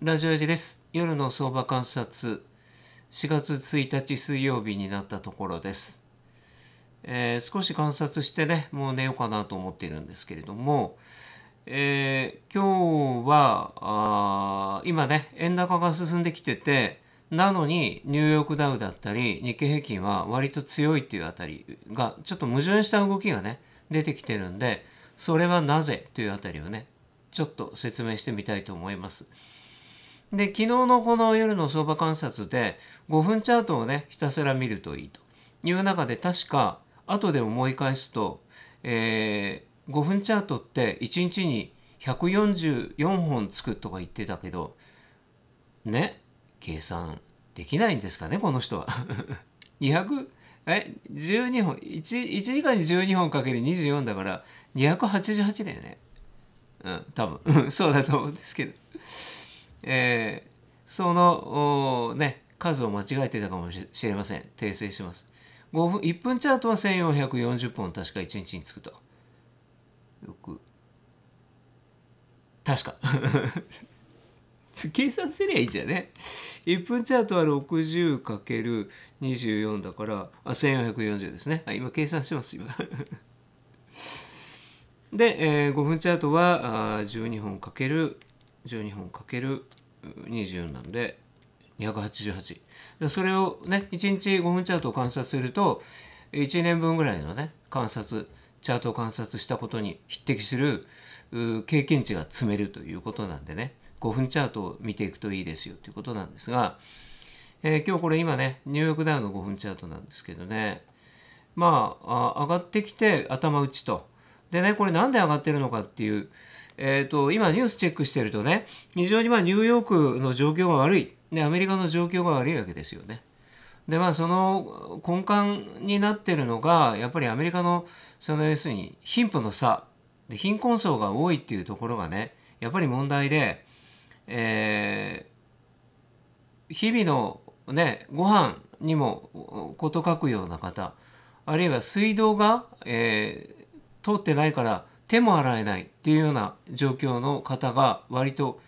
ラジオジです。夜の相場観察、4月1日水曜日になったところです。えー、少し観察してね、もう寝ようかなと思っているんですけれども、えー、今日はあ、今ね、円高が進んできてて、なのにニューヨークダウだったり、日経平均は割と強いっていうあたりが、ちょっと矛盾した動きがね、出てきてるんで、それはなぜというあたりをね、ちょっと説明してみたいと思います。で、昨日のこの夜の相場観察で5分チャートをね、ひたすら見るといいという中で確か後で思い返すと、えー、5分チャートって1日に144本つくとか言ってたけど、ね、計算できないんですかね、この人は。200? え、12本1、1時間に12本かける24だから288だよね。うん、多分。そうだと思うんですけど。えー、そのね数を間違えていたかもしれません訂正します5分1分チャートは1440本確か1日につくとよく確か 計算すりゃいいじゃんね1分チャートは 60×24 だからあ1440ですねあ今計算してます今 で、えー、5分チャートはあ12本×る12本かける20なんで288でそれをね1日5分チャートを観察すると1年分ぐらいのね観察チャートを観察したことに匹敵する経験値が積めるということなんでね5分チャートを見ていくといいですよということなんですが、えー、今日これ今ねニューヨークダウの5分チャートなんですけどねまあ上がってきて頭打ちとでねこれなんで上がってるのかっていうえっ、ー、と、今ニュースチェックしてるとね、非常にまあニューヨークの状況が悪い。で、アメリカの状況が悪いわけですよね。で、まあその根幹になってるのが、やっぱりアメリカの、その要するに貧富の差、で貧困層が多いっていうところがね、やっぱり問題で、えー、日々のね、ご飯にも事欠くような方、あるいは水道が、えー、通ってないから手も洗えないっていうような状況の方が割と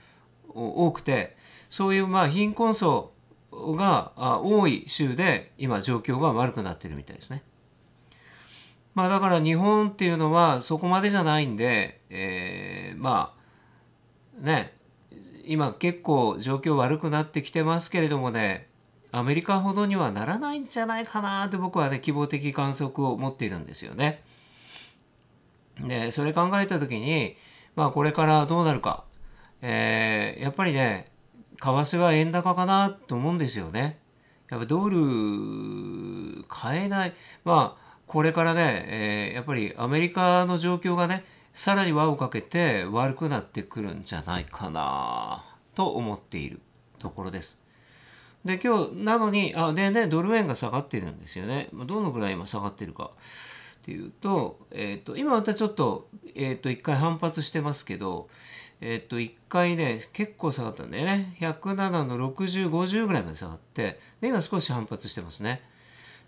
多くてそういうまあ貧困層が多い州で今状況が悪くなってるみたいですね。まあだから日本っていうのはそこまでじゃないんで、えー、まあね今結構状況悪くなってきてますけれどもねアメリカほどにはならないんじゃないかなって僕はね希望的観測を持っているんですよね。で、それ考えた時に、まあこれからどうなるか。えー、やっぱりね、為替は円高かなと思うんですよね。やっぱドル買えない。まあこれからね、えー、やっぱりアメリカの状況がね、さらに輪をかけて悪くなってくるんじゃないかなと思っているところです。で、今日、なのに、あ、でね、ドル円が下がってるんですよね。どのくらい今下がってるか。っていうと,、えーと、今またちょっと,、えーと、1回反発してますけど、えーと、1回ね結構下がったんだよね107の6050ぐらいまで下がってで今少し反発してますね。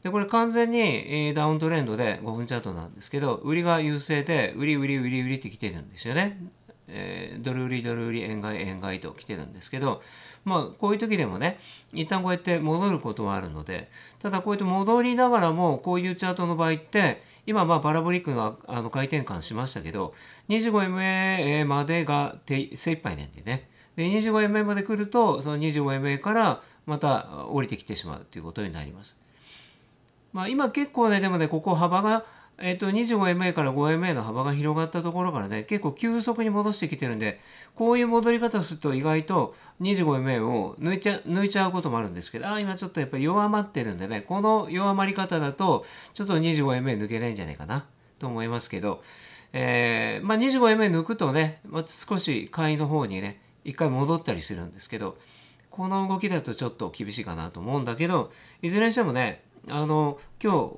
でこれ完全に、えダウントレンドで5分チャートなんですけど売りが優勢で売り売り売り売りってきてるんですよね。えー、ドル売りドル売り円買い円買いと来てるんですけどまあこういう時でもね一旦こうやって戻ることはあるのでただこうやって戻りながらもこういうチャートの場合って今まあパラボリックのあの回転感しましたけど 25MA までが手精一杯なんでねで 25MA まで来るとその 25MA からまた降りてきてしまうということになります。まあ、今結構ねでもねここ幅がえっと、25MA から 5MA の幅が広がったところからね、結構急速に戻してきてるんで、こういう戻り方をすると意外と 25MA を抜いちゃ抜いちゃうこともあるんですけど、あ今ちょっとやっぱり弱まってるんでね、この弱まり方だと、ちょっと 25MA 抜けないんじゃないかなと思いますけど、えー、まあ、25MA 抜くとね、また少し買いの方にね、一回戻ったりするんですけど、この動きだとちょっと厳しいかなと思うんだけど、いずれにしてもね、あの今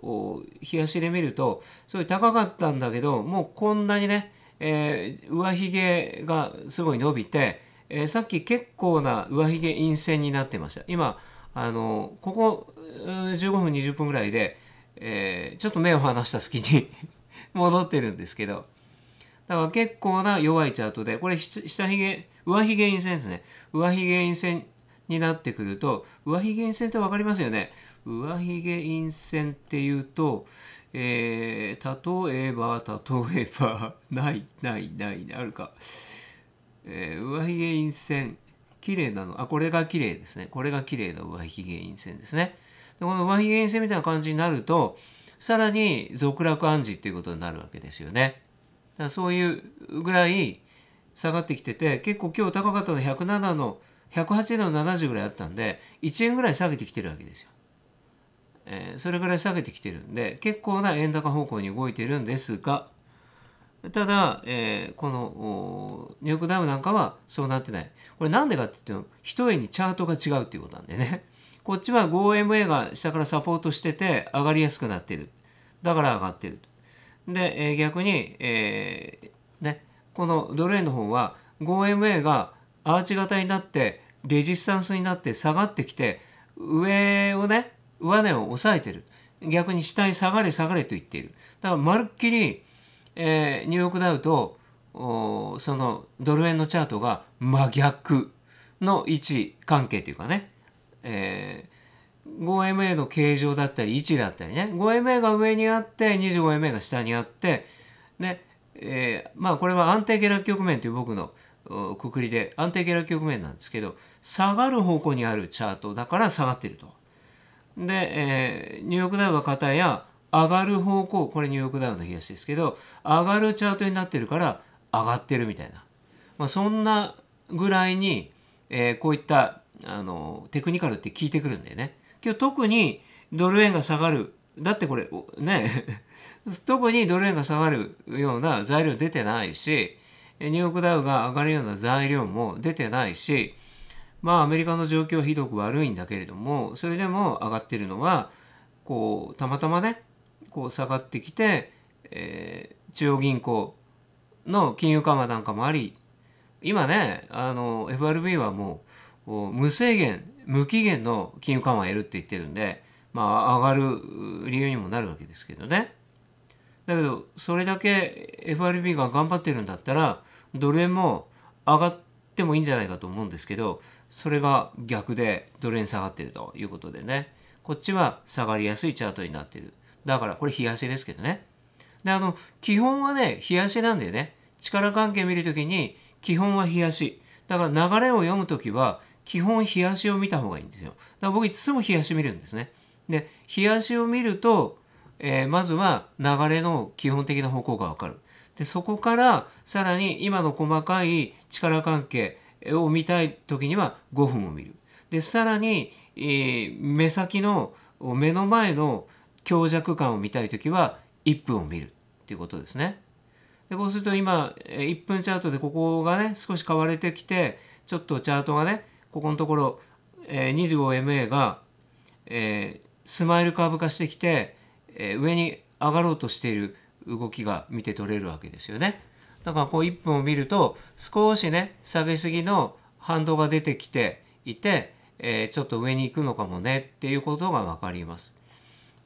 日冷やしで見るとすごい高かったんだけどもうこんなにね、えー、上髭がすごい伸びて、えー、さっき結構な上髭陰線になってました今あのここ15分20分ぐらいで、えー、ちょっと目を離した隙に 戻ってるんですけどだから結構な弱いチャートでこれ下髭上髭陰線ですね上髭陰線になってくると上髭陰線って分かりますよね上髭陰線っていうと、えー、例えば例えば ないないないあるか、えー、上髭陰線綺麗なのあこれが綺麗ですねこれが綺麗な上髭陰線ですねでこの上髭陰線みたいな感じになるとさらに続落暗示っていうことになるわけですよねだそういうぐらい下がってきてて結構今日高かったの107の108の70ぐらいあったんで1円ぐらい下げてきてるわけですよえー、それぐらい下げてきてるんで結構な円高方向に動いてるんですがただ、えー、このニューヨークダンなんかはそうなってないこれなんでかっていうと一重にチャートが違うっていうことなんでね こっちは 5MA が下からサポートしてて上がりやすくなってるだから上がってるで、えー、逆に、えーね、このドル円の方は 5MA がアーチ型になってレジスタンスになって下がってきて上をね上値を抑えてる逆に下に下がれ下がれと言っているだからまるっきり、えー、ニューヨークダウとそのドル円のチャートが真逆の位置関係というかね、えー、5MA の形状だったり位置だったりね 5MA が上にあって 25MA が下にあってで、えー、まあこれは安定下落局面という僕のくくりで安定下落局面なんですけど下がる方向にあるチャートだから下がってるとで、えー、ニューヨークダウは型や上がる方向これニューヨークダウの東ですけど上がるチャートになってるから上がってるみたいな、まあ、そんなぐらいに、えー、こういったあのテクニカルって効いてくるんだよね。今日特にドル円が下がるだってこれね 特にドル円が下がるような材料出てないしニューヨークダウが上がるような材料も出てないしまあアメリカの状況ひどく悪いんだけれどもそれでも上がってるのはこうたまたまねこう下がってきて、えー、中央銀行の金融緩和なんかもあり今ねあの FRB はもう無制限無期限の金融緩和を得るって言ってるんでまあ上がる理由にもなるわけですけどね。だけどそれだけ FRB が頑張ってるんだったらドル円も上がってもいいんじゃないかと思うんですけどそれが逆でドル円下がってるということでねこっちは下がりやすいチャートになっているだからこれ冷やしですけどねであの基本はね冷やしなんだよね力関係見るときに基本は冷やしだから流れを読むときは基本冷やしを見た方がいいんですよだから僕いつも冷やし見るんですねで冷やしを見ると、えー、まずは流れの基本的な方向がわかるでそこからさらに今の細かい力関係を見たい時には5分を見る。でさらに、えー、目先の目の前の強弱感を見たい時は1分を見るっていうことですね。でこうすると今1分チャートでここがね少し変われてきてちょっとチャートがねここのところ、えー、25MA が、えー、スマイルカーブ化してきて、えー、上に上がろうとしている動きが見て取れるわけですよね。だからこう1分を見ると少しね下げすぎの反動が出てきていて、えー、ちょっと上に行くのかもねっていうことが分かります。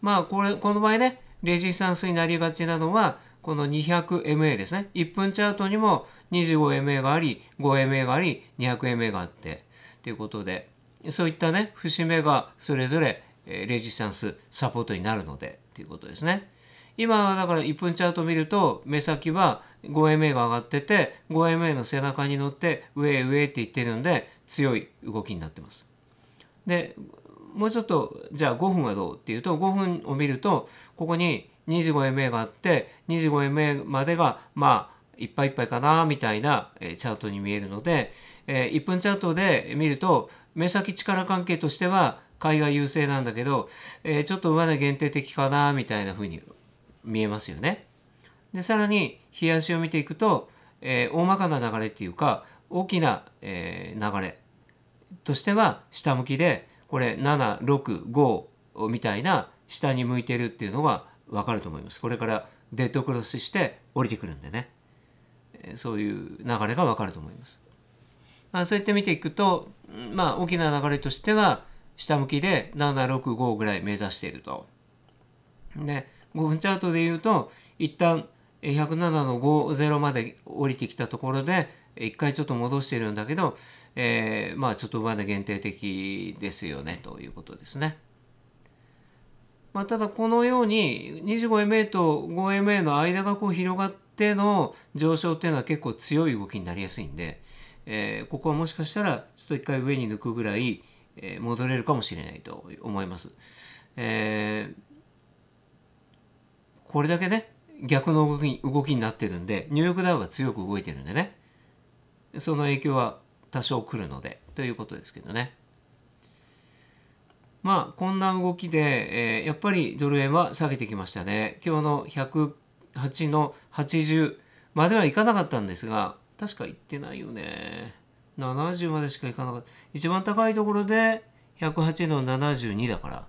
まあこれこの場合ねレジスタンスになりがちなのはこの 200MA ですね1分チャートにも 25MA があり 5MA があり 200MA があってっていうことでそういったね節目がそれぞれレジスタンスサポートになるのでっていうことですね。今はだから1分チャートを見ると目先は 5MA が上がってて 5MA の背中に乗って上へ上へって言ってるんで強い動きになってます。でもうちょっとじゃあ5分はどうっていうと5分を見るとここに 25MA があって 25MA までがまあいっぱいいっぱいかなみたいなチャートに見えるので、え1分チャートで見ると目先力関係としては海外優勢なんだけど、えちょっとまだ限定的かなみたいなふうに見えますよね。でさらに冷や足を見ていくと、えー、大まかな流れっていうか大きな、えー、流れとしては下向きでこれ765みたいな下に向いてるっていうのが分かると思います。これからデッドクロスして降りてくるんでね、えー、そういう流れが分かると思います。まあ、そうやって見ていくと、まあ、大きな流れとしては下向きで765ぐらい目指していると。で5分チャートで言うと一旦107の50まで降りてきたところで一回ちょっと戻してるんだけど、えー、まあちょっとまで限定的ですよねということですね。まあ、ただこのように 25MA と 5MA の間がこう広がっての上昇っていうのは結構強い動きになりやすいんで、えー、ここはもしかしたらちょっと一回上に抜くぐらい、え戻れるかもしれないと思います。えー、これだけね逆の動き動きになってるんでニューヨークダウは強く動いてるんでねその影響は多少来るのでということですけどねまあこんな動きで、えー、やっぱりドル円は下げてきましたね今日の108の80まではいかなかったんですが確か行ってないよね70までしかいかなかった一番高いところで108の72だから、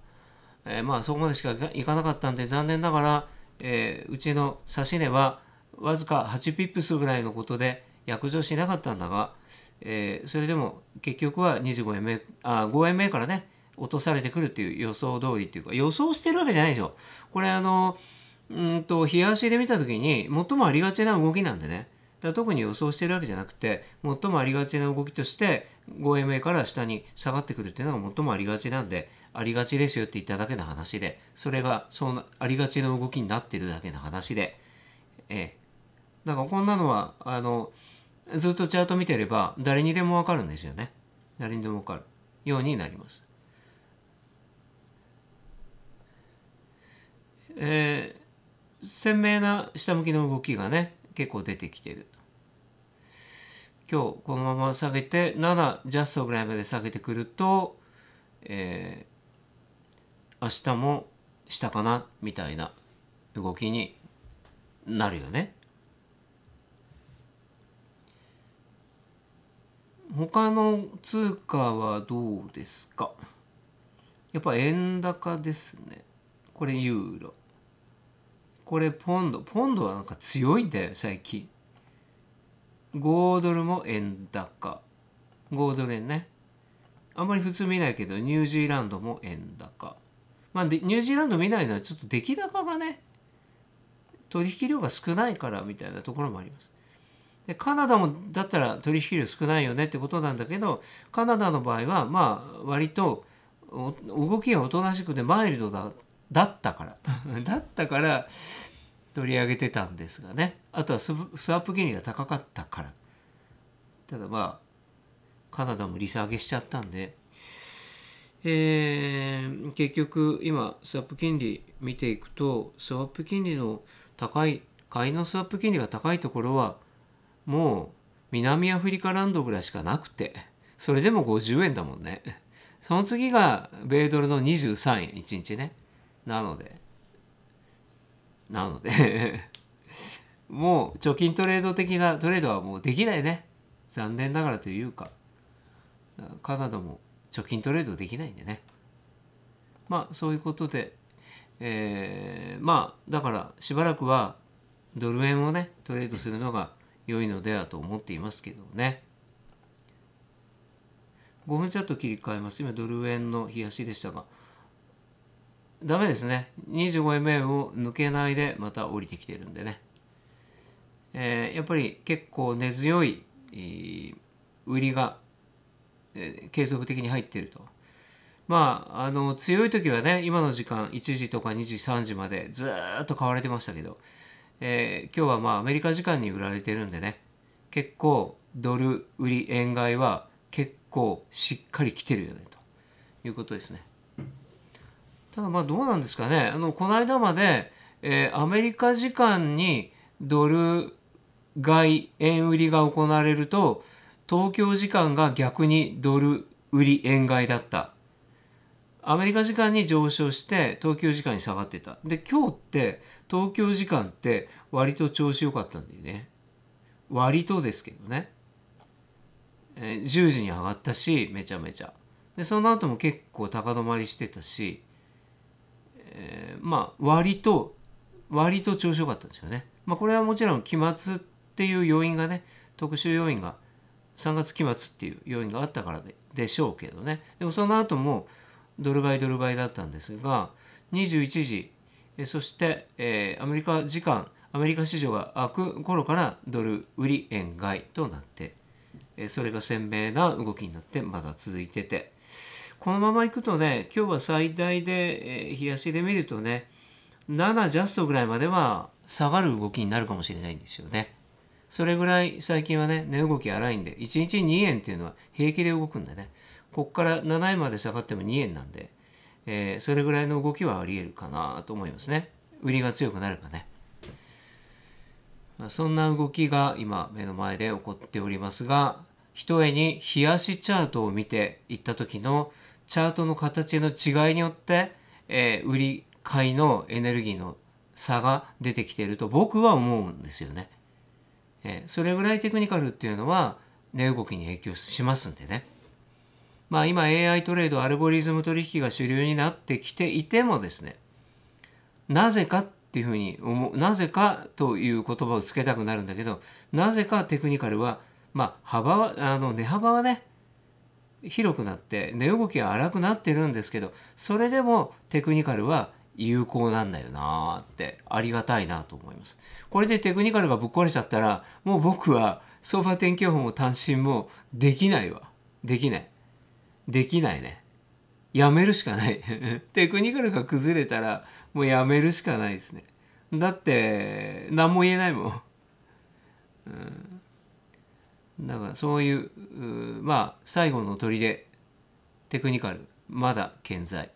えー、まあそこまでしかいかなかったんで残念ながらえー、うちの指値はわずか8ピップスぐらいのことで約定しなかったんだが、えー、それでも結局は25円目あ5円目からね落とされてくるっていう予想通りっていうか予想してるわけじゃないでしょこれあのうんと冷やで見た時に最もありがちな動きなんでねだ特に予想してるわけじゃなくて最もありがちな動きとして 5MA から下に下がってくるっていうのが最もありがちなんでありがちですよって言っただけの話でそれがそのありがちな動きになってるだけの話でええだからこんなのはあのずっとチャート見てれば誰にでもわかるんですよね誰にでもわかるようになりますえー、鮮明な下向きの動きがね結構出てきてる今日このまま下げて7ジャストぐらいまで下げてくると、えー、明日も下かなみたいな動きになるよね。他の通貨はどうですかやっぱ円高ですね。これユーロ。これポンドポンドはなんか強いんだよ最近5ドルも円高5ドル円ねあんまり普通見ないけどニュージーランドも円高まあニュージーランド見ないのはちょっと出来高がね取引量が少ないからみたいなところもありますでカナダもだったら取引量少ないよねってことなんだけどカナダの場合はまあ割と動きがおとなしくてマイルドだだったから だったから取り上げてたんですがねあとはスワップ金利が高かったからただまあカナダも利下げしちゃったんで、えー、結局今スワップ金利見ていくとスワップ金利の高い買いのスワップ金利が高いところはもう南アフリカランドぐらいしかなくてそれでも50円だもんねその次が米ドルの23円1日ねなのでなので もう貯金トレード的なトレードはもうできないね残念ながらというかカナダも貯金トレードできないんでねまあそういうことで、えー、まあだからしばらくはドル円をねトレードするのが良いのではと思っていますけどね5分チャット切り替えます今ドル円の冷やしでしたがダメですね2 5 m 目を抜けないでまた降りてきてるんでね、えー、やっぱり結構根強い、えー、売りが、えー、継続的に入ってるとまああの強い時はね今の時間1時とか2時3時までずっと買われてましたけど、えー、今日はまあアメリカ時間に売られてるんでね結構ドル売り円買いは結構しっかり来てるよねということですねただまあどうなんですかねあのこの間まで、えー、アメリカ時間にドル買い円売りが行われると東京時間が逆にドル売り円買いだったアメリカ時間に上昇して東京時間に下がってたで今日って東京時間って割と調子良かったんだよね割とですけどね、えー、10時に上がったしめちゃめちゃでその後も結構高止まりしてたしえー、まあ割と割と調子良かったんですよね。まあ、これはもちろん期末っていう要因がね特殊要因が3月期末っていう要因があったからででしょうけどねでもその後もドル買いドル買いだったんですが21時そして、えー、アメリカ時間アメリカ市場が開く頃からドル売り円買いとなって、えー、それが鮮明な動きになってまだ続いててこのままいくとね、今日は最大で、えー、冷やしで見るとね、7ジャストぐらいまでは下がる動きになるかもしれないんですよね。それぐらい最近はね、値動き荒いんで、1日2円っていうのは平気で動くんでね、こっから7円まで下がっても2円なんで、えー、それぐらいの動きはあり得るかなと思いますね。売りが強くなればね。まあ、そんな動きが今目の前で起こっておりますが、ひとえに冷やしチャートを見ていった時のチャートの形の違いによって、えー、売り買いのエネルギーの差が出てきていると僕は思うんですよね。えー、それぐらいテクニカルっていうのは値動きに影響しますんでね。まあ今 AI トレード、アルゴリズム取引が主流になってきていてもですね、なぜかっていうふうに思う、なぜかという言葉をつけたくなるんだけど、なぜかテクニカルは、まあ幅は、あの値幅はね、広くなって値動きが荒くなってるんですけどそれでもテクニカルは有効なんだよなってありがたいなと思います。これでテクニカルがぶっ壊れちゃったらもう僕は相場天気予報も単身もできないわ。できない。できないね。やめるしかない。テクニカルが崩れたらもうやめるしかないですね。だって何も言えないもん。うんだからそういうまあ最後の砦テクニカルまだ健在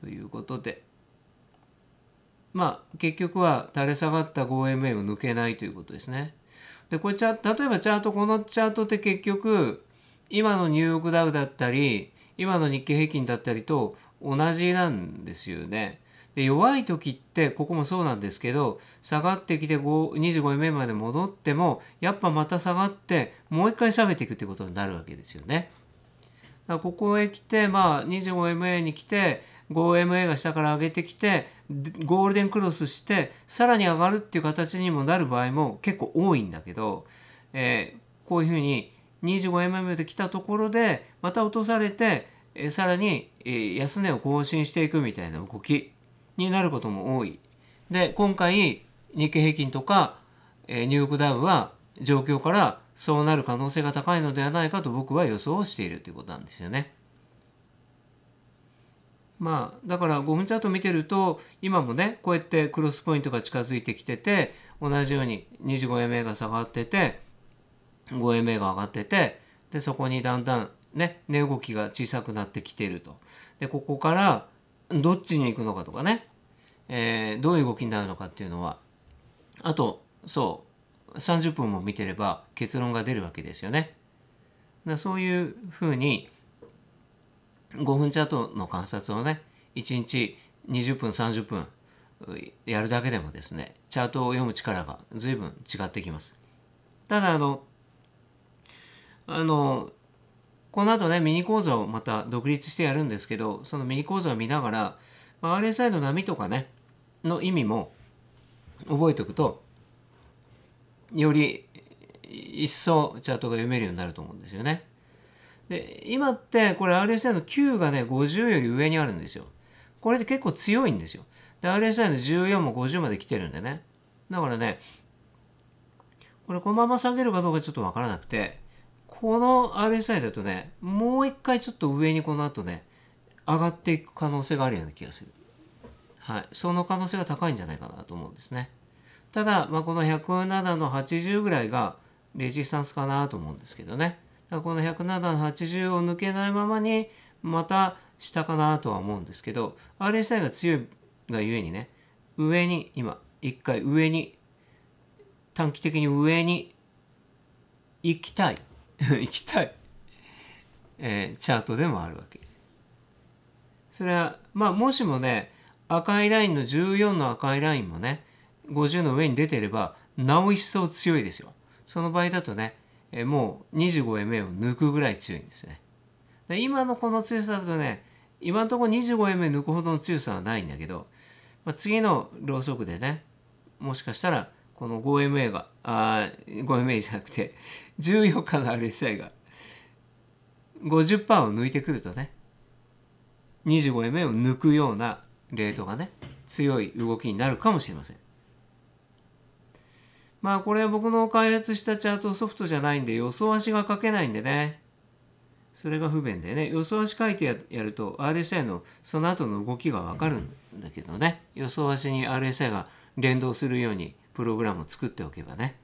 ということでまあ結局は垂れ下がった 5MA を抜けないということですね。でこれチャ例えばチャートこのチャートって結局今のニューヨークダウだったり今の日経平均だったりと同じなんですよね。で弱い時ってここもそうなんですけど下がってきて25 m 目まで戻ってもやっぱまた下がってもう一回下げていくってことになるわけですよね。だここへ来て、まあ、25MA に来て 5MA が下から上げてきてゴールデンクロスしてさらに上がるっていう形にもなる場合も結構多いんだけど、えー、こういうふうに 25mm で来たところでまた落とされて、えー、さらに、え安値を更新していくみたいな動きになることも多い。で今回日経平均とか、えー、ニューヨークダウは状況からそうなる可能性が高いのではないかと僕は予想しているということなんですよね。まあだから5分チャート見てると今もねこうやってクロスポイントが近づいてきてて同じように25 m a が下がってて5 m a が上がっててでそこにだんだんね値動きが小さくなってきてると。でここからどっちに行くのかとかね、えー、どういう動きになるのかっていうのはあとそう30分も見てれば結論が出るわけですよね。だそういうふうに5分チャートの観察をね1日20分30分やるだけでもですねチャートを読む力が随分違ってきます。ただあのあのこの後ね、ミニ講座をまた独立してやるんですけど、そのミニ講座を見ながら、まあ、RSI の波とかね、の意味も覚えておくと、より一層チャートが読めるようになると思うんですよね。で、今ってこれ RSI の9がね、50より上にあるんですよ。これで結構強いんですよ。で、RSI の14も50まで来てるんでね。だからね、これこのまま下げるかどうかちょっとわからなくて、この RSI だとね、もう一回ちょっと上にこの後ね、上がっていく可能性があるような気がする。はい。その可能性が高いんじゃないかなと思うんですね。ただ、まあ、この107の80ぐらいがレジスタンスかなと思うんですけどね。だこの107の80を抜けないままに、また下かなとは思うんですけど、RSI が強いがゆえにね、上に、今、一回上に、短期的に上に行きたい 行きたい、えー、チャートでもあるわけ。それはまあもしもね赤いラインの14の赤いラインもね50の上に出てればなお一層強いですよ。その場合だとね、えー、もう 25MA を抜くぐらい強いんですね。今のこの強さだとね今のところ 25M 抜くほどの強さはないんだけど、まあ、次のローソクでねもしかしたらこの 5MA が、あ 5MA じゃなくて、14日の RSI が50%を抜いてくるとね、25MA を抜くようなレートがね、強い動きになるかもしれません。まあこれは僕の開発したチャートソフトじゃないんで予想足が書けないんでね。それが不便でね。予想足書いてやると RSI のその後の動きがわかるんだけどね。予想足に RSI が連動するようにプログラムを作っておけばね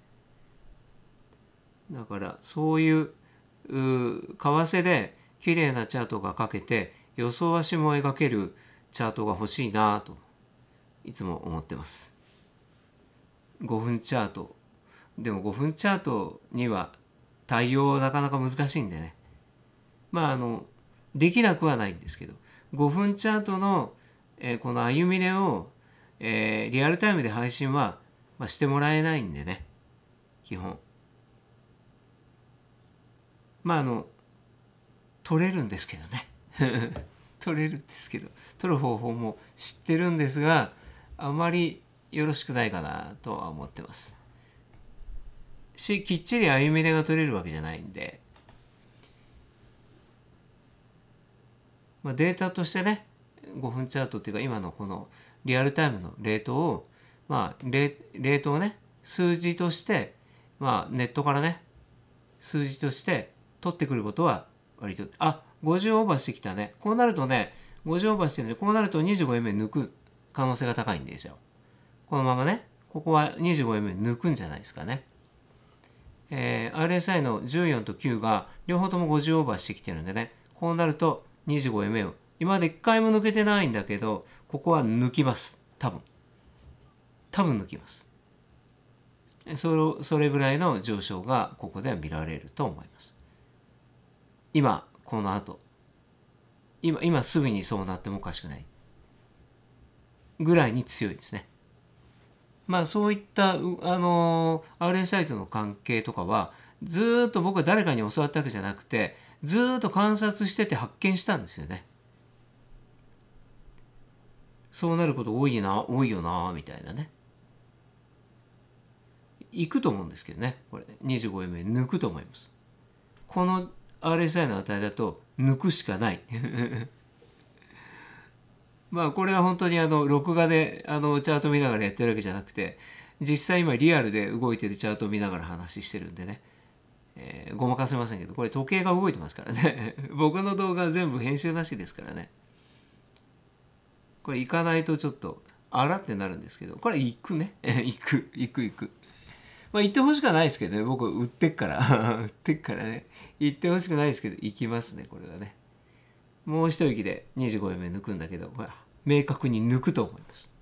だからそういう為替で綺麗なチャートが書けて予想足も描けるチャートが欲しいなといつも思ってます5分チャートでも5分チャートには対応なかなか難しいんでねまああのできなくはないんですけど5分チャートの、えー、この歩みでを、えー、リアルタイムで配信はまあ、してもらえないんでね基本まああの取れるんですけどね 取れるんですけど取る方法も知ってるんですがあまりよろしくないかなとは思ってますしきっちり歩み出が取れるわけじゃないんで、まあ、データとしてね5分チャートっていうか今のこのリアルタイムのレートをまあ、レートをね数字として、まあ、ネットからね数字として取ってくることは割とあ50オーバーしてきたねこうなるとね50オーバーしてるんでこうなると 25M 抜く可能性が高いんですよこのままねここは 25M 抜くんじゃないですかねえー、RSI の14と9が両方とも50オーバーしてきてるんでねこうなると 25M を今まで1回も抜けてないんだけどここは抜きます多分多分抜きますそれそれぐらいの上昇がここでは見られると思います今この後今今すぐにそうなってもおかしくないぐらいに強いですねまあそういったあの RSI との関係とかはずっと僕は誰かに教わったわけじゃなくてずっと観察してて発見したんですよねそうなること多いな多いよなみたいなねいくと思うんですけどねこれ2 5目抜くと思いますこの RSI の値だと抜くしかない まあこれは本当にあの録画であのチャート見ながらやってるわけじゃなくて実際今リアルで動いてるチャートを見ながら話してるんでね、えー、ごまかせませんけどこれ時計が動いてますからね 僕の動画全部編集なしですからねこれ行かないとちょっとあらってなるんですけどこれ行くね 行く行く行くまあ行ってほしくはないですけどね僕売ってっから売ってっからね行ってほしくないですけど行きますねこれはねもう一息で25円目抜くんだけどほら明確に抜くと思います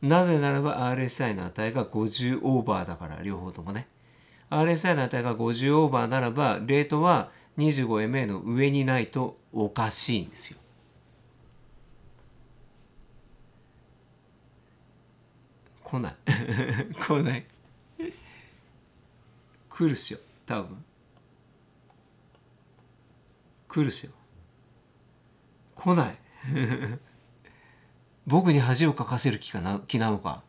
なぜならば RSI の値が50オーバーだから両方ともね RSI の値が50オーバーならばレートは 25MA の上にないとおかしいんですよ来ない 来ない来るっすよ多分来るっすよ来ない 僕に恥をかかせる気かな気なのか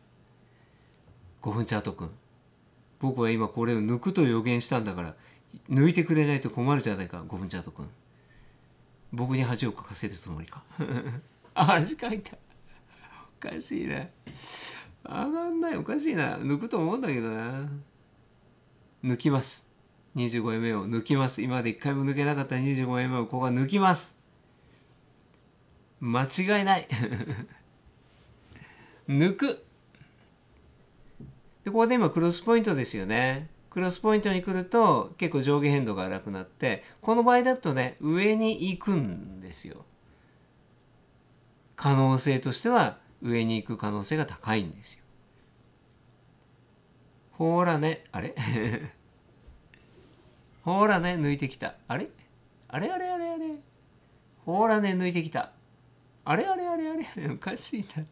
5分チャート君僕は今これを抜くと予言したんだから抜いてくれないと困るじゃないか5分チャート君僕に恥をかかせるつもりか恥か いたおかしいな上がんないおかしいな抜くと思うんだけどな抜きます。25MA を抜きます。今まで1回も抜けなかった 25MA をここは抜きます。間違いない 抜く。で、ここで今クロスポイントですよね。クロスポイントに来ると結構上下変動が荒くなって、この場合だとね、上に行くんですよ。可能性としては上に行く可能性が高いんですよ。ほらね、あれ ほらね、抜いてきた。あれあれあれあれあれほらね、抜いてきた。あれあれあれあれあれおかしいな。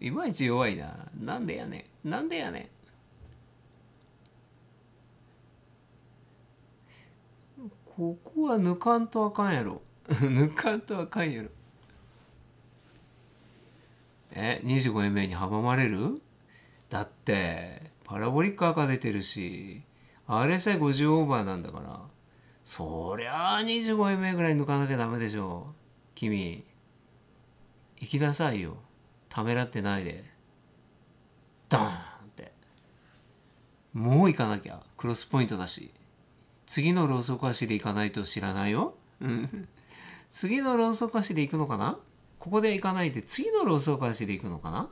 いまいち弱いな。なんでやねん。なんでやねん。ここは抜かんとあかんやろ。抜かんとあかんやろ。え、25円目に阻まれるだってパラボリック赤出てるし RSI50 オーバーなんだからそりゃあ2 5 m 目ぐらい抜かなきゃダメでしょ君行きなさいよためらってないでドーンってもう行かなきゃクロスポイントだし次のローソク足で行かないと知らないようん次のローソク足で行くのかなここで行かないで次のローソク足で行くのかな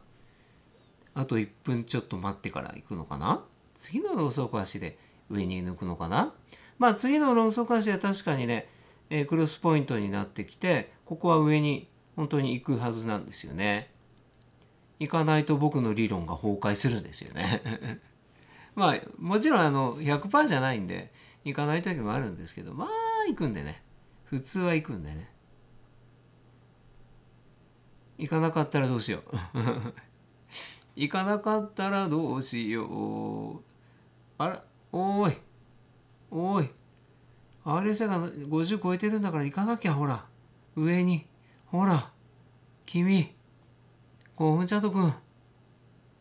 あと1分ちょっと待ってから行くのかな次のローソク足で上に抜くのかなまあ次のローソク足は確かにね、えー、クロスポイントになってきて、ここは上に本当に行くはずなんですよね。行かないと僕の理論が崩壊するんですよね まあもちろんあの100%じゃないんで行かない時もあるんですけど、まあ行くんでね。普通は行くんでね。行かなかったらどうしよう 行かなかったらどうしよう。あら、おい、おい、RSA が50超えてるんだから行かなきゃ、ほら、上に、ほら、君、興奮ちゃんとくん、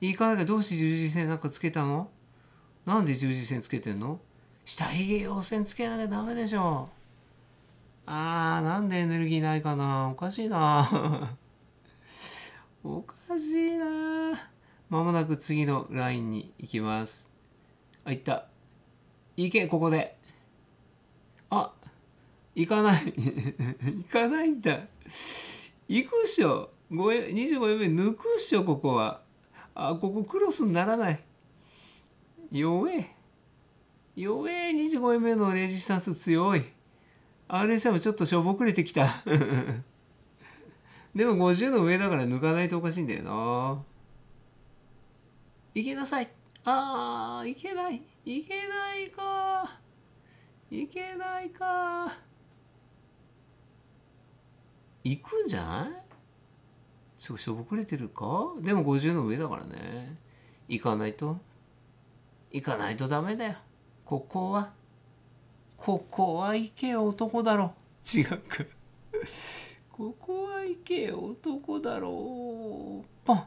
いなかゃどうして十字線なんかつけたのなんで十字線つけてんの下髭用線つけなきゃダメでしょ。あー、なんでエネルギーないかな。おかしいな。おかしいな。まもなく次のラインに行きます。あ、行った。行け、ここで。あ、行かない。行かないんだ。行くっしょ。25円目抜くっしょ、ここは。あ、ここクロスにならない。弱え。弱え、25円目のレジスタンス強い。r s m ちょっとしょぼくれてきた。でも50の上だから抜かないとおかしいんだよな。行けなさいああ、行けない行けないか行けないか行くんじゃないちょしょぼくれてるかでも50の上だからね行かないと行かないとダメだよここはここは行け男だろ違うかここは行け男だろポン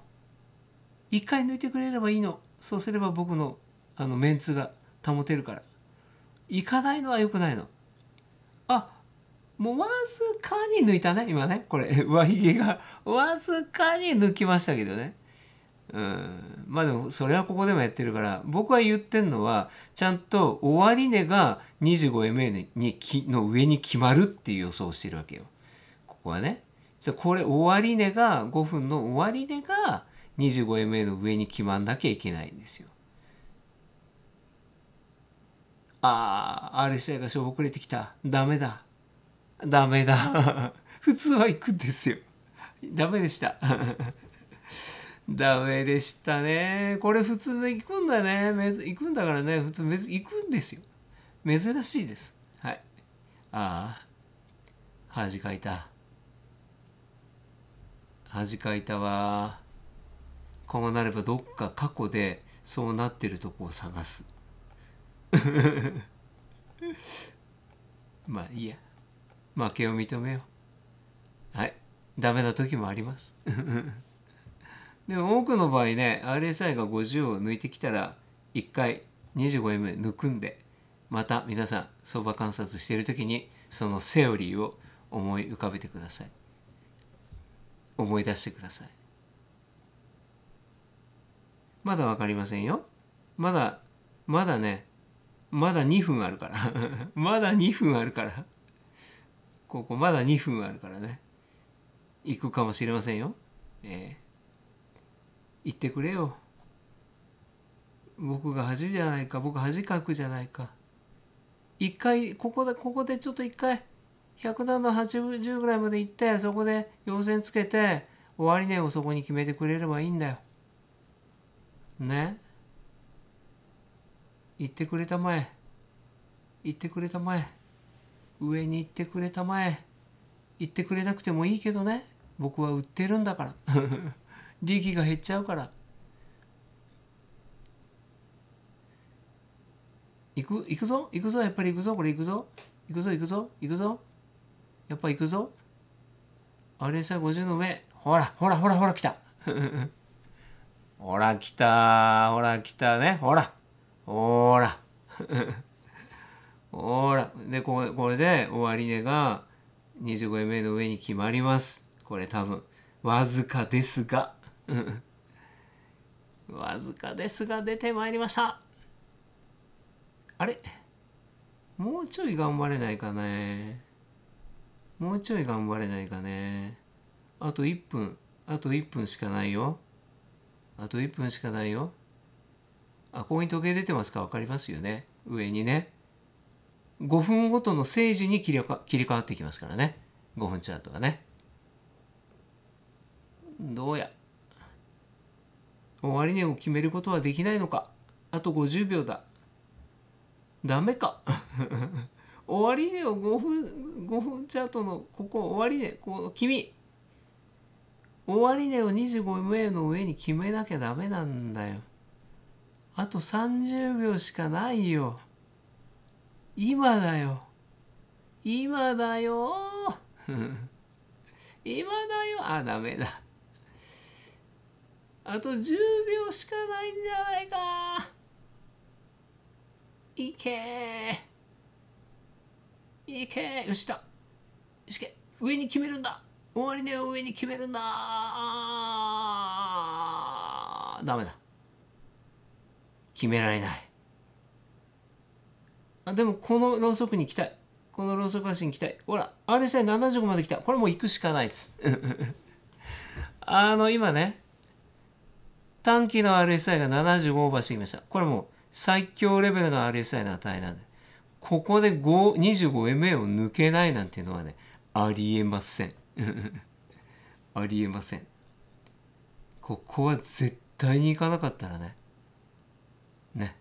一回抜いてくれればいいのそうすれば僕のあのメンツが保てるから行かないのはよくないのあもうわずかに抜いたね今ねこれ上髭 がわずかに抜きましたけどねうんまあでもそれはここでもやってるから僕は言ってんのはちゃんと終値が 25MA にきの上に決まるっていう予想をしてるわけよここはねじゃこれ終値が5分の終値が 25MA の上に決まんなきゃいけないんですよ。ああ RSI がしょぼくれてきたダメだダメだ 普通は行くんですよダメでした ダメでしたねこれ普通の行くんだね行くんだからね普通行くんですよ珍しいですはいああ恥かいた恥かいたわこうなればどっか過去でそうなってるとこを探す まあいいや負けを認めようはいダメな時もあります でも多くの場合ね RSI が50を抜いてきたら1回 25M 抜くんでまた皆さん相場観察している時にそのセオリーを思い浮かべてください思い出してくださいまだ分かりませんよ。まだ、まだね、まだ2分あるから。まだ2分あるから。ここまだ2分あるからね。行くかもしれませんよ。ええー、行ってくれよ。僕が恥じゃないか。僕恥かくじゃないか。一回、ここで、ここでちょっと一回、170ぐらいまで行って、そこで要線つけて、終わり値をそこに決めてくれればいいんだよ。ね行ってくれたまえ行ってくれたまえ上に行ってくれたまえ行ってくれなくてもいいけどね僕は売ってるんだから 利益が減っちゃうから行く行くぞ行くぞやっぱり行くぞこれ行くぞ行くぞ行くぞ行くぞやっぱ行くぞあれさ50の上ほらほらほらほら来たほら来たほら来たねほらほら ほらでここれで終値が25円目の上に決まりますこれ多分わずかですが わずかですが出てまいりましたあれもうちょい頑張れないかねもうちょい頑張れないかねあと1分あと1分しかないよあと1分しかないよ。あ、ここに時計出てますか分かりますよね。上にね。5分ごとの政治に切り切り替わってきますからね。5分チャートはね。どうや。終わり値を決めることはできないのか。あと50秒だ。ダメか。終わ値を5分、5分チャートのここ終わり値、この君。終わり値を25名の上に決めなきゃダメなんだよ。あと30秒しかないよ。今だよ。今だよ。今だよ。あ、ダメだ。あと10秒しかないんじゃないか。いけいけよしだ。よしけ。上に決めるんだ。終わりね、上に決めるんだダメだ決められないあでもこのロウソクに行きたいこのロウソク足に行きたいほら RSI75 まで来たこれもう行くしかないっす あの今ね短期の RSI が75オーバーしてきましたこれもう最強レベルの RSI の値なんでここで 25MA を抜けないなんていうのはねありえません ありえませんここは絶対に行かなかったらねね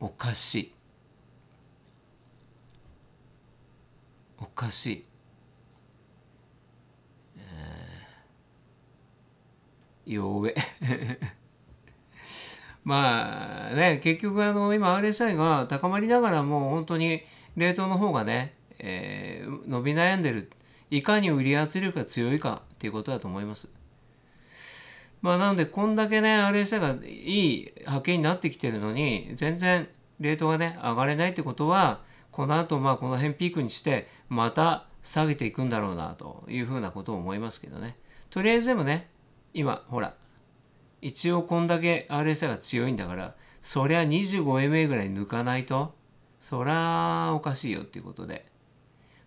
おかしいおかしい、えー、よえ まあね結局あの今 RSI が高まりながらもう本当に冷凍の方がね、えー、伸び悩んでるいかに売り圧力が強いかっていうことだと思います。まあ、なので、こんだけね、RSI がいい波形になってきてるのに、全然レートがね、上がれないってことは、この後、まあ、この辺ピークにして、また下げていくんだろうな、というふうなことを思いますけどね。とりあえずでもね、今、ほら、一応こんだけ RSI が強いんだから、そりゃ 25MA ぐらい抜かないと、そりゃおかしいよっていうことで、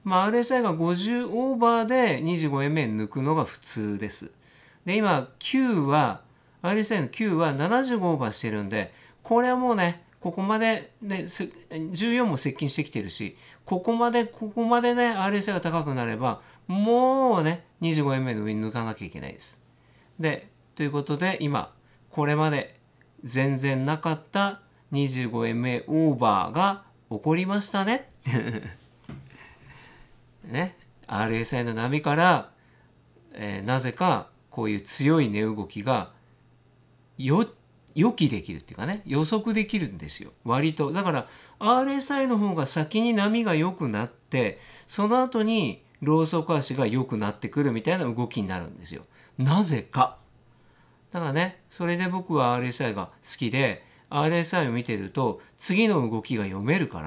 まあ、RSI が50オーバーで25円目抜くのが普通です。で、今、9は、RSI の9は75オーバーしてるんで、これはもうね、ここまで、ね、14も接近してきてるし、ここまで、ここまでね、RSI が高くなれば、もうね、25円目の上に抜かなきゃいけないです。で、ということで、今、これまで全然なかった25円目オーバーが起こりましたね。ね、RSI の波から、えー、なぜかこういう強い値動きが予期できるっていうかね予測できるんですよ割とだから RSI の方が先に波が良くなってその後にローソク足が良くなってくるみたいな動きになるんですよなぜかだからねそれで僕は RSI が好きで RSI を見てると次の動きが読めるか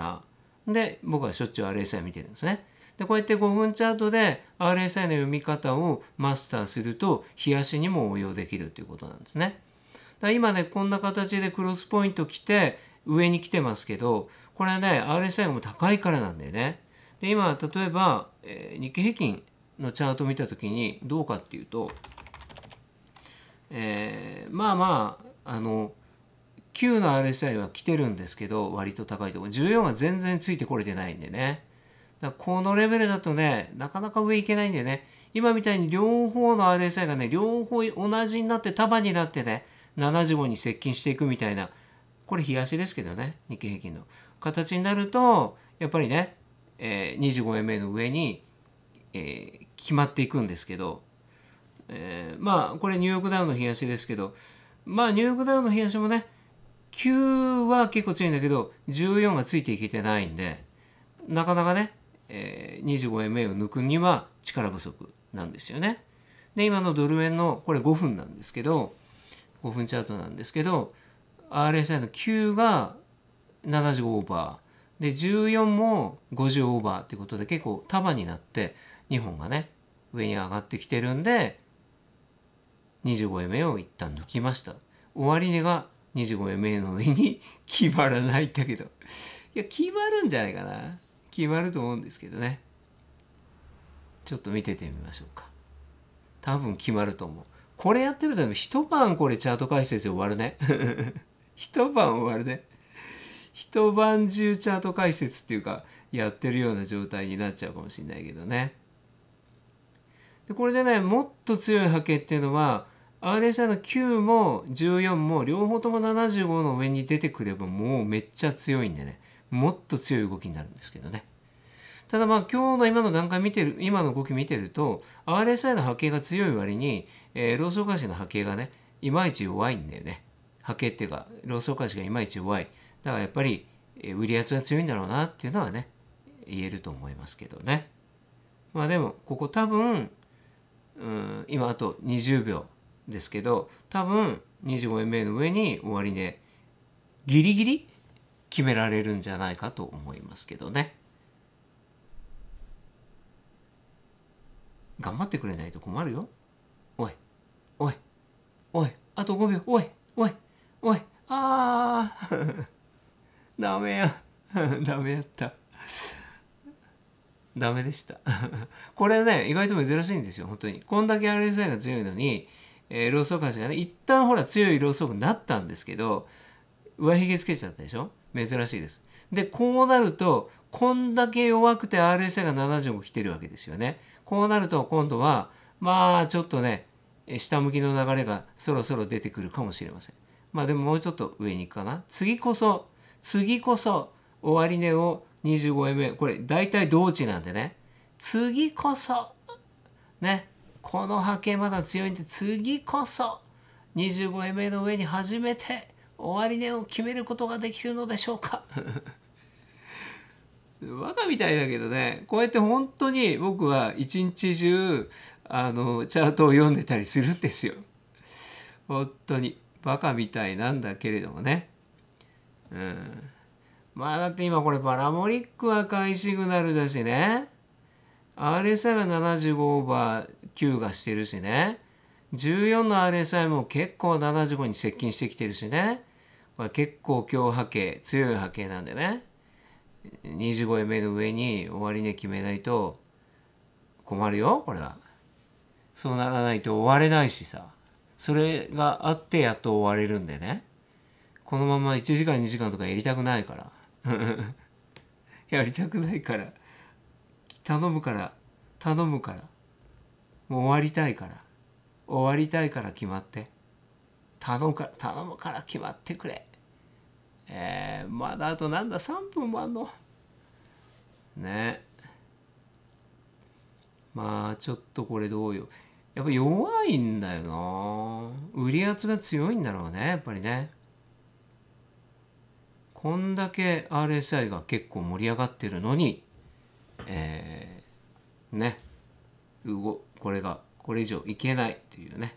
らで僕はしょっちゅう RSI 見てるんですねでこうやって5分チャートで RSI の読み方をマスターすると冷やしにも応用できるということなんですね。だ今ねこんな形でクロスポイント来て上に来てますけどこれはね RSI も高いからなんだよね。で今例えば、えー、日経平均のチャートを見た時にどうかっていうと、えー、まあまああの9の RSI は来てるんですけど割と高いところ14が全然ついてこれてないんでねだこのレベルだとね、なかなか上いけないんだよね。今みたいに両方の RSI がね、両方同じになって束になってね、75に接近していくみたいな、これ冷やしですけどね、日経平均の。形になると、やっぱりね、えー、25円目の上に、えー、決まっていくんですけど、えー、まあ、これニューヨークダウンの冷やしですけど、まあ、ニューヨークダウンの冷やしもね、9は結構強いんだけど、14がついていけてないんで、なかなかね、えー、25MA を抜くには力不足なんですよね。で今のドル円のこれ5分なんですけど5分チャートなんですけど RSI の9が75オーバーで14も50オーバーっいうことで結構束になって日本がね上に上がってきてるんで 25MA を一旦抜きました。終値が 25MA の上に決 まらないんだけどいや決まるんじゃないかな。決まると思うんですけどねちょっと見ててみましょうか多分決まると思うこれやってると一晩これチャート解説で終わるね 一晩終わるね一晩中チャート解説っていうかやってるような状態になっちゃうかもしれないけどねでこれでねもっと強い波形っていうのは RSI の9も14も両方とも75の上に出てくればもうめっちゃ強いんでねもっと強い動きになるんですけどね。ただまあ今日の今の段階見てる今の動き見てると RSI の波形が強い割に、えー、ローソク足の波形がねいまいち弱いんだよね波形っていうかローソク足がいまいち弱いだからやっぱり、えー、売り圧が強いんだろうなっていうのはね言えると思いますけどねまあでもここ多分うん今あと20秒ですけど多分25円目の上に終わりで、ギリギリ決められるんじゃないかと思いますけどね。頑張ってくれないと困るよ。おい、おい、おい、あと5秒、おい、おい、おい、あー、ダメや、ダメやった。ダメでした。これね、意外と珍しいんですよ、本当に。こんだけ RSI が強いのに、えー、ローソク足がね、一旦ほら強いローソクになったんですけど、上髭つけちゃったでしょ珍しいです。でこうなるとこんだけ弱くて RSI が75来てるわけですよね。こうなると今度はまあちょっとね下向きの流れがそろそろ出てくるかもしれません。まあでももうちょっと上に行くかな。次こそ次こそ終値を 25M a これ大体同値なんでね次こそねこの波形まだ強いんで次こそ 25MA の上に初めて終値を決めることができるのでしょうか バカみたいだけどねこうやって本当に僕は一日中あのチャートを読んでたりするんですよ。本当にバカみたいなんだけれどもね。うん。まあだって今これパラモリックは買いシグナルだしね。RSI は75オーバー9がしてるしね。14の RSI も結構75に接近してきてるしね。これ結構強波形、強い波形なんでね。25円目の上に終値決めないと困るよ、これは。そうならないと終われないしさ。それがあってやっと終われるんでね。このまま1時間2時間とかやりたくないから。やりたくないから。頼むから。頼むから。もう終わりたいから。終わりたいから決まって頼むから頼むから決まってくれえー、まだあとなんだ3分もあんのねまあちょっとこれどうよやっぱ弱いんだよな売り圧が強いんだろうねやっぱりねこんだけ RSI が結構盛り上がってるのにえー、ねこれがこれ以上いけないっていうね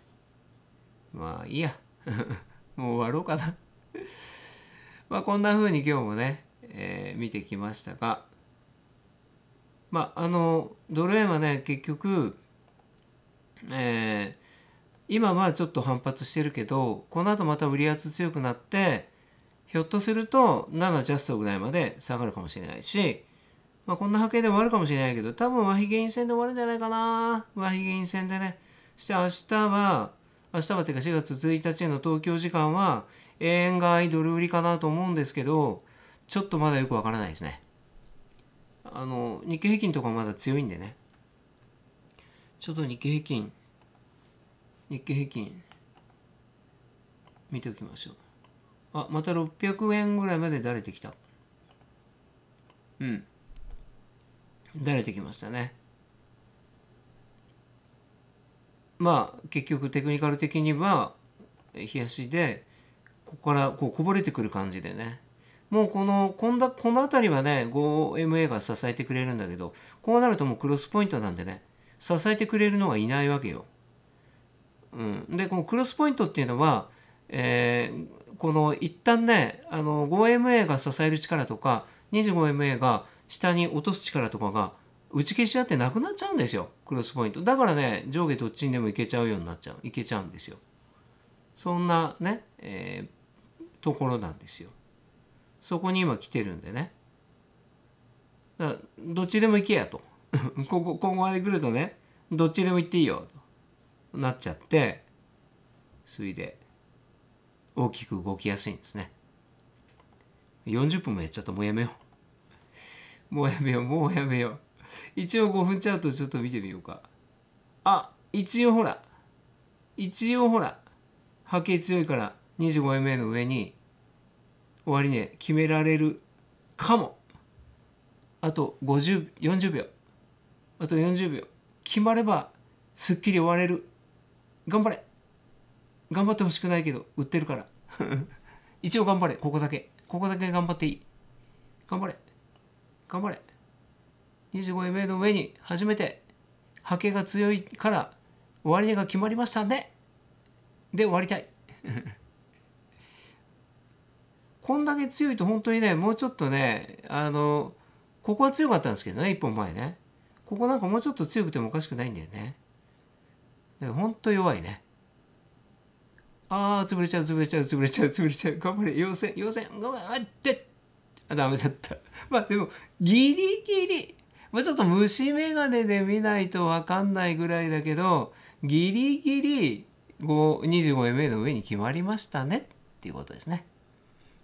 まあいいや もう終わろうかな まあこんな風に今日もね、えー、見てきましたがまああのドル円はね結局えー、今はちょっと反発してるけどこの後また売り圧強くなってひょっとすると7ジャストぐらいまで下がるかもしれないしまあ、こんな波形で終わるかもしれないけど、多分和比原因戦で終わるんじゃないかな。和比原因戦でね。そして明日は、明日はてか4月1日の東京時間は、円買いドル売りかなと思うんですけど、ちょっとまだよくわからないですね。あの、日経平均とかまだ強いんでね。ちょっと日経平均、日経平均、見ておきましょう。あ、また600円ぐらいまでだれてきた。うん。慣れてきましたね。まあ結局テクニカル的には冷やしでここからこうこぼれてくる感じでねもうこのこんだこの辺りはね 5MA が支えてくれるんだけどこうなるともうクロスポイントなんでね支えてくれるのはいないわけよ。うん、でこのクロスポイントっていうのは、えー、この一旦ねあの 5MA が支える力とか 25MA が下に落とす力とかが打ち消し合ってなくなっちゃうんですよクロスポイントだからね上下どっちにでもいけちゃうようになっちゃういけちゃうんですよそんなね、えー、ところなんですよそこに今来てるんでねだどっちでも行けやと ここここまで来るとねどっちでも行っていいよとなっちゃってそれで大きく動きやすいんですね40分もやっちゃったもうやめようもうやめよう、もうやめよう。一応5分チャートちょっと見てみようか。あ、一応ほら。一応ほら。波形強いから25 m 目の上に終わりね、決められるかも。あと50、40秒。あと40秒。決まればすっきり終われる。頑張れ。頑張ってほしくないけど、売ってるから。一応頑張れ、ここだけ。ここだけ頑張っていい。頑張れ。頑張れ25名の上に初めて波形が強いから終わ値が決まりましたねで終わりたい こんだけ強いと本当にねもうちょっとねあのここは強かったんですけどね一本前ねここなんかもうちょっと強くてもおかしくないんだよねだから本当弱いねああ潰れちゃう潰れちゃう潰れちゃう潰れちゃう頑張れ陽線陽線頑張れあってあダメだった まあでもギリギリまあちょっと虫眼鏡で見ないと分かんないぐらいだけどギリギリ 25MA の上に決まりましたねっていうことですね。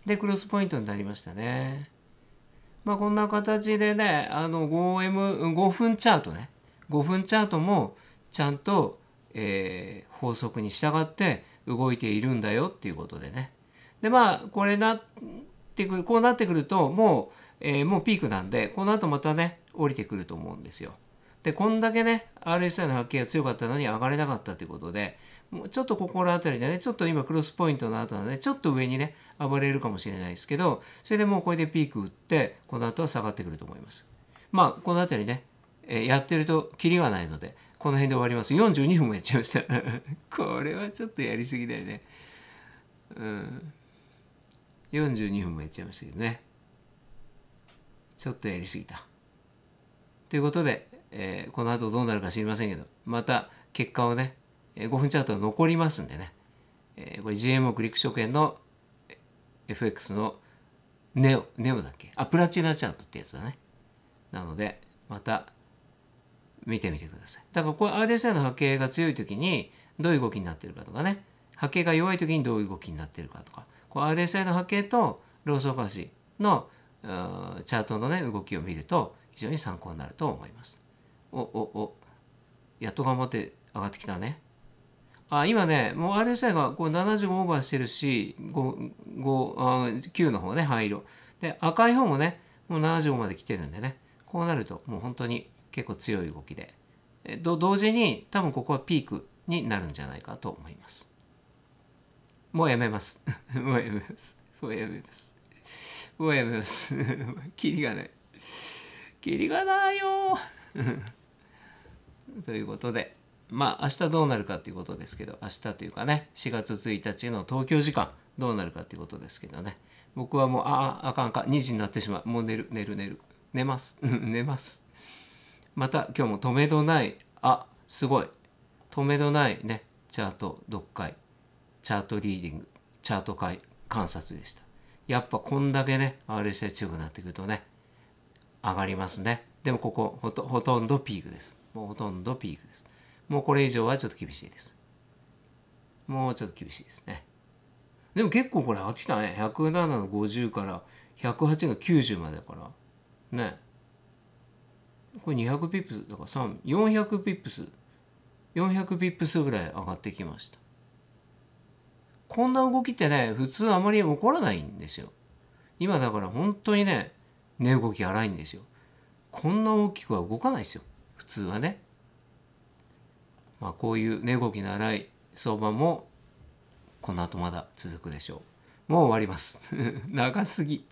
でクロスポイントになりましたね。まあこんな形でねあの 5M5 分チャートね5分チャートもちゃんと、えー、法則に従って動いているんだよっていうことでね。でまあこれだってくるこうなってくるともう、えー、もうピークなんでこの後またね降りてくると思うんですよ。でこんだけね RSI の発見が強かったのに上がれなかったということでもうちょっと心当たりでねちょっと今クロスポイントの後なのでちょっと上にね暴れるかもしれないですけどそれでもうこれでピーク打ってこの後は下がってくると思います。まあこの辺りね、えー、やってるとキリがないのでこの辺で終わります。42分もやっちゃいました。これはちょっとやりすぎだよね。うん。42分もやっちゃいましたけどねちょっとやりすぎたということで、えー、この後どうなるか知りませんけどまた結果をね5分チャート残りますんでね、えー、これ GMO クリック証券の FX のネオ、ネオだっけあ、プラチナチャートってやつだね。なので、また見てみてください。だからこれ RSI の波形が強い時にどういう動きになってるかとかね、波形が弱い時にどういう動きになってるかとか、こう RSI の波形とローソク足のチャートのね動きを見ると非常に参考になると思います。おおおやっと頑張って上がってきたね。あ今ね、もう RSI がこう75オーバーしてるし、5あ9の方ね、灰色。で、赤い方もね、もう75まで来てるんでね、こうなるともう本当に結構強い動きで、同時に多分ここはピークになるんじゃないかと思います。もうやめます。もうやめます。もうやめます。もうやめます。キリがない。キリがないよ ということで、まあ明日どうなるかということですけど、明日というかね、4月1日の東京時間、どうなるかということですけどね。僕はもう、ああ、あかんか、2時になってしまう。もう寝る、寝る、寝る。寝ます。寝ます。また今日も止めどない、あ、すごい。止めどないね、チャート読解。チャートリーディングチャート会観察でしたやっぱこんだけね RSI 強くなってくるとね上がりますねでもここほとほとんどピークですもうほとんどピークですもうこれ以上はちょっと厳しいですもうちょっと厳しいですねでも結構これ上がってきたね107の50から108の90までだからねこれ200ピップスだから400ピップス400ピップスぐらい上がってきましたこんな動きってね普通あまり起こらないんですよ。今だから本当にね値動き荒いんですよ。こんな大きくは動かないですよ普通はね。まあ、こういう値動きの荒い相場もこの後まだ続くでしょう。もう終わります。長すぎ。